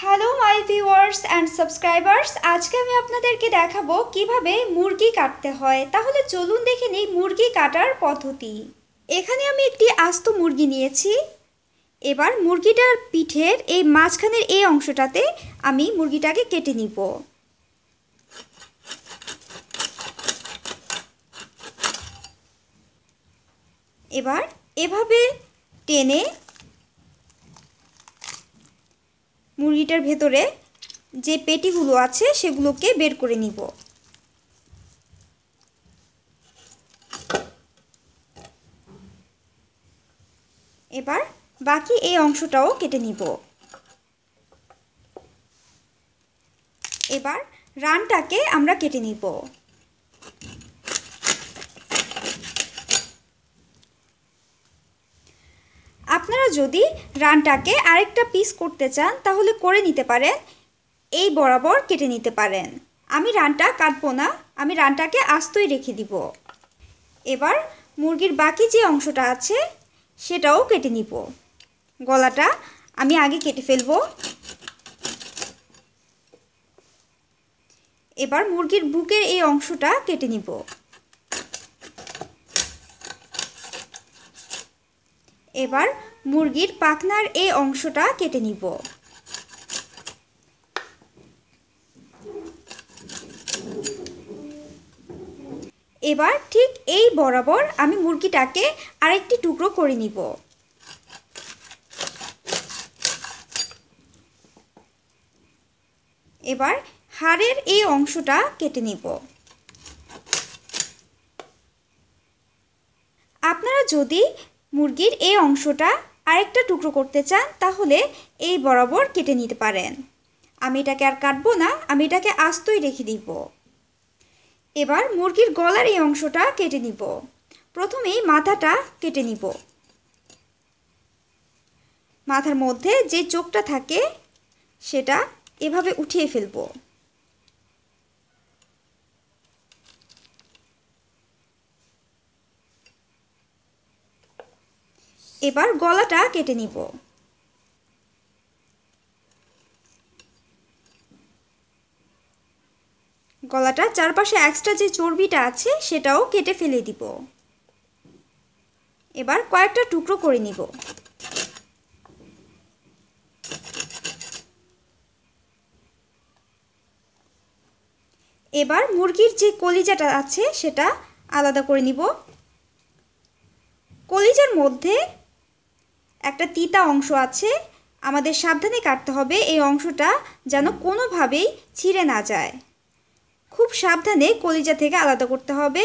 hello my viewers and subscribers আজকে আমি আপনাদেরকে দেখাবো কিভাবে মুরগি কাটতে হয় তাহলে চলুন দেখে নিই মুরগি কাটার পদ্ধতি এখানে আমি একটি আস্ত মুরগি নিয়েছি এবার মুরগিটার পিঠের এই মাঝখানের এই অংশটাতে আমি মুরগিটাকে কেটে নিব এবার এভাবে টেনে মুরগিটার ভেতরে যে পেটিগুলো আছে সেগুলোকে বের করে নিব এবার বাকি এই অংশটাও কেটে নিব এবার রানটাকে আমরা কেটে নিব যদি রানটাকে আরেকটা পিস করতে চান তাহলে করে নিতে পারেন এই বরাবর কেটে নিতে পারেন আমি রানটা কাটবো না আমি রানটাকে আস্তই রেখে দিব এবার মুরগির বাকি যে অংশটা আছে সেটাও কেটে নিব গলাটা আমি আগে কেটে ফেলব এবার মুরগির বুকের এই অংশটা কেটে নিব এবার মুরগির পাখনার এই অংশটা কেটে নিব এবার ঠিক এই বরাবর আমি মুরগিটাকে আরেকটি টুকরো করে নিব এবার হাড়ের এই অংশটা কেটে নিব আপনারা যদি মুরগির এই অংশটা আরেকটা টুকরো করতে চান তাহলে এই বরাবর কেটে নিতে পারেন আমি এটাকে আর কাটবো না আমি এটাকে আস্তই রেখে দিব এবার মুরগির গলার এই অংশটা কেটে নিব প্রথমেই মাথাটা কেটে নিব মাথার মধ্যে যে চোখটা থাকে সেটা এভাবে উঠিয়ে ফেলবো এবার গলাটা কেটে নিব গলাটা চারপাশে এক্সট্রা যে চর্বিটা আছে সেটাও কেটে ফেলে দিব এবার কয়েকটা টুকরো করে নিব এবার মুরগির যে কলিজাটা আছে সেটা আলাদা করে নিব কলিজার মধ্যে একটা তিতা অংশ আছে আমাদের সাবধানে কাটতে হবে এই অংশটা যেন কোনোভাবেই ছিঁড়ে না যায় খুব সাবধানে কলিজা থেকে আলাদা করতে হবে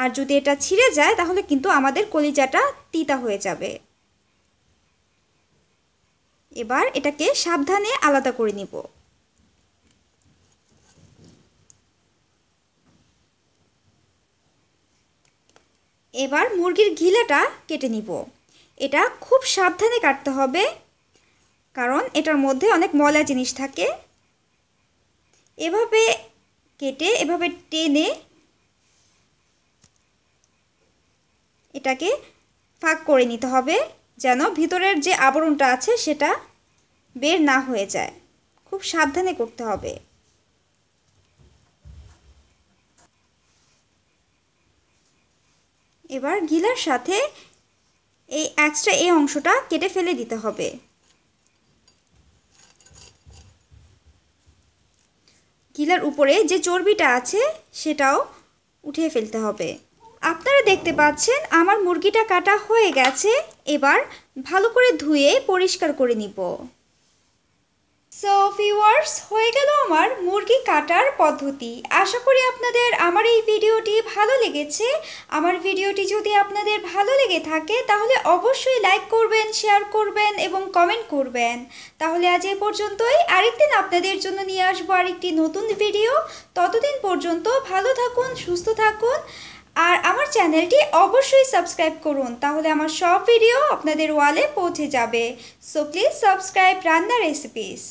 আর যদি এটা ছিঁড়ে যায় তাহলে কিন্তু আমাদের কলিজাটা তিতা হয়ে যাবে এবার এটাকে সাবধানে আলাদা করে নিব এবার মুরগির ঘিলাটা কেটে নিব এটা খুব সাবধানে কাটতে হবে কারণ এটার মধ্যে অনেক ময়লা জিনিস থাকে এভাবে কেটে এভাবে টেনে এটাকে ফাঁক করে নিতে হবে যেন ভিতরের যে আবরণটা আছে সেটা বের না হয়ে যায় খুব সাবধানে করতে হবে এবার গিলার সাথে এই এক্সট্রা এই অংশটা কেটে ফেলে দিতে হবে গিলার উপরে যে চর্বিটা আছে সেটাও উঠিয়ে ফেলতে হবে আপনারা দেখতে পাচ্ছেন আমার মুরগিটা কাটা হয়ে গেছে এবার ভালো করে ধুয়ে পরিষ্কার করে নিব সো ফিওয়ার্স হয়ে গেল আমার মুরগি কাটার পদ্ধতি আশা করি আপনাদের আমার এই ভিডিওটি ভালো লেগেছে আমার ভিডিওটি যদি আপনাদের ভালো লেগে থাকে তাহলে অবশ্যই লাইক করবেন শেয়ার করবেন এবং কমেন্ট করবেন তাহলে আজ এ পর্যন্তই আরেকদিন আপনাদের জন্য নিয়ে আসবো আরেকটি নতুন ভিডিও ততদিন পর্যন্ত ভালো থাকুন সুস্থ থাকুন আর আমার চ্যানেলটি অবশ্যই সাবস্ক্রাইব করুন তাহলে আমার সব ভিডিও আপনাদের ওয়ালে পৌঁছে যাবে সো প্লিজ সাবস্ক্রাইব রান্না রেসিপিস